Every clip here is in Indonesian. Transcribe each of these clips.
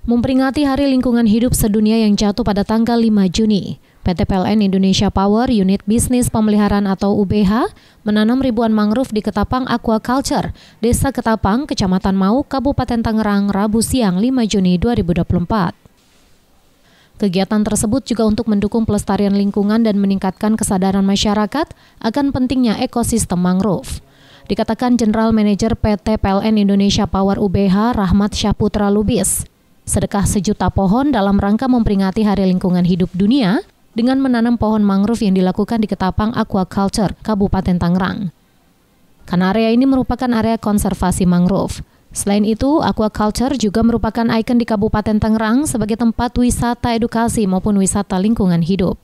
Memperingati Hari Lingkungan Hidup Sedunia yang jatuh pada tanggal 5 Juni, PT PLN Indonesia Power Unit Bisnis Pemeliharaan atau UBH menanam ribuan mangrove di Ketapang Aquaculture, Desa Ketapang, Kecamatan Mau, Kabupaten Tangerang, Rabu siang 5 Juni 2024. Kegiatan tersebut juga untuk mendukung pelestarian lingkungan dan meningkatkan kesadaran masyarakat akan pentingnya ekosistem mangrove. Dikatakan General Manager PT PLN Indonesia Power UBH Rahmat Syahputra Lubis, sedekah sejuta pohon dalam rangka memperingati Hari Lingkungan Hidup Dunia dengan menanam pohon mangrove yang dilakukan di Ketapang Aquaculture, Kabupaten Tangerang. Karena area ini merupakan area konservasi mangrove. Selain itu, aquaculture juga merupakan ikon di Kabupaten Tangerang sebagai tempat wisata edukasi maupun wisata lingkungan hidup.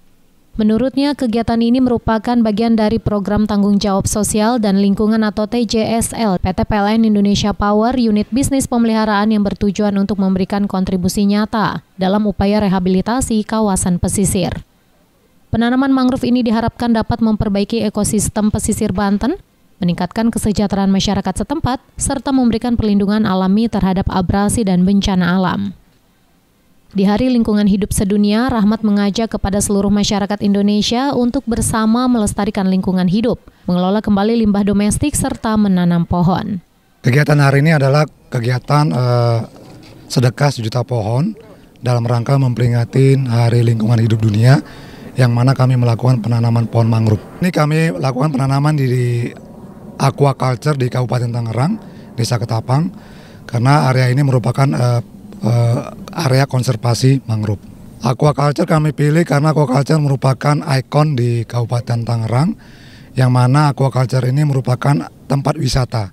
Menurutnya, kegiatan ini merupakan bagian dari program tanggung jawab sosial dan lingkungan atau TJSL PT PLN Indonesia Power unit bisnis pemeliharaan yang bertujuan untuk memberikan kontribusi nyata dalam upaya rehabilitasi kawasan pesisir. Penanaman mangrove ini diharapkan dapat memperbaiki ekosistem pesisir Banten, meningkatkan kesejahteraan masyarakat setempat, serta memberikan perlindungan alami terhadap abrasi dan bencana alam. Di Hari Lingkungan Hidup Sedunia, Rahmat mengajak kepada seluruh masyarakat Indonesia untuk bersama melestarikan lingkungan hidup, mengelola kembali limbah domestik serta menanam pohon. Kegiatan hari ini adalah kegiatan eh, sedekah sejuta pohon dalam rangka memperingati Hari Lingkungan Hidup Dunia yang mana kami melakukan penanaman pohon mangrove. Ini kami lakukan penanaman di, di aquaculture di Kabupaten Tangerang, Desa Ketapang, karena area ini merupakan eh, uh, area konservasi mangrove. Aquaculture kami pilih karena aquaculture merupakan ikon di Kabupaten Tangerang yang mana aquaculture ini merupakan tempat wisata,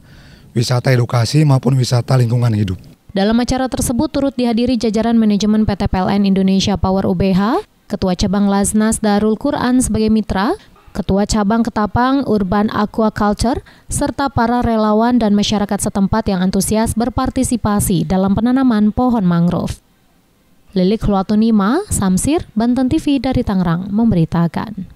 wisata edukasi maupun wisata lingkungan hidup. Dalam acara tersebut turut dihadiri jajaran manajemen PT PLN Indonesia Power UBH, Ketua Cabang Laznas Darul Quran sebagai mitra, Ketua Cabang Ketapang Urban Aquaculture, serta para relawan dan masyarakat setempat yang antusias berpartisipasi dalam penanaman pohon mangrove. Lilik Luatunima, Samsir, Banten TV dari Tangerang memberitakan.